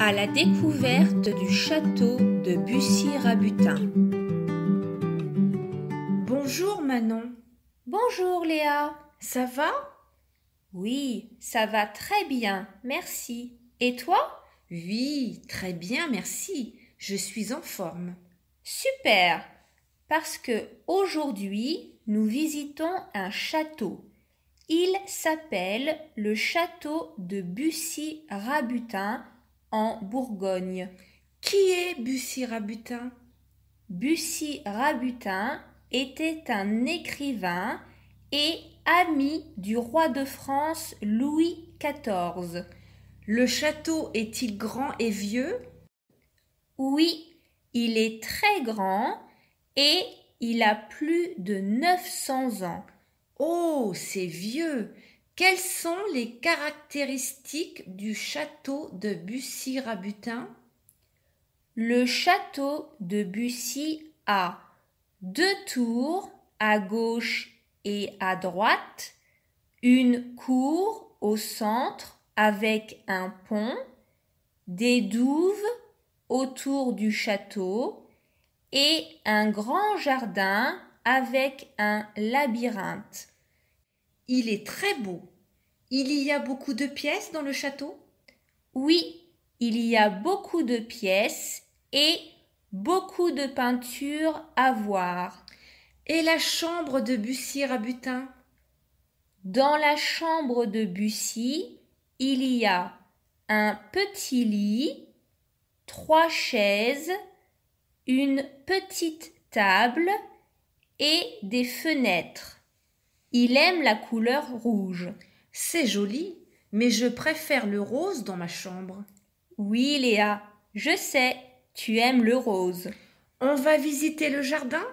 à la découverte du château de Bussy-Rabutin. Bonjour Manon. Bonjour Léa. Ça va Oui, ça va très bien, merci. Et toi Oui, très bien, merci. Je suis en forme. Super, parce que aujourd'hui, nous visitons un château. Il s'appelle le château de Bussy-Rabutin en Bourgogne. Qui est Bussy Rabutin Bussy Rabutin était un écrivain et ami du roi de France Louis XIV. Le château est-il grand et vieux Oui, il est très grand et il a plus de 900 ans. Oh, c'est vieux, quelles sont les caractéristiques du château de Bussy-Rabutin Le château de Bussy a deux tours à gauche et à droite, une cour au centre avec un pont, des douves autour du château et un grand jardin avec un labyrinthe. Il est très beau. Il y a beaucoup de pièces dans le château Oui, il y a beaucoup de pièces et beaucoup de peintures à voir. Et la chambre de Bussy Rabutin Dans la chambre de Bussy, il y a un petit lit, trois chaises, une petite table et des fenêtres. Il aime la couleur rouge. C'est joli, mais je préfère le rose dans ma chambre. Oui, Léa, je sais, tu aimes le rose. On va visiter le jardin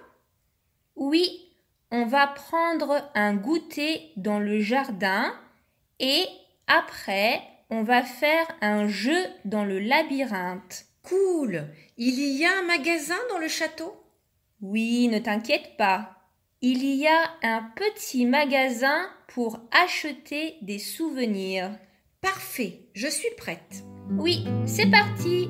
Oui, on va prendre un goûter dans le jardin et après, on va faire un jeu dans le labyrinthe. Cool Il y a un magasin dans le château Oui, ne t'inquiète pas, il y a un petit magasin pour acheter des souvenirs. Parfait, je suis prête. Oui, c'est parti.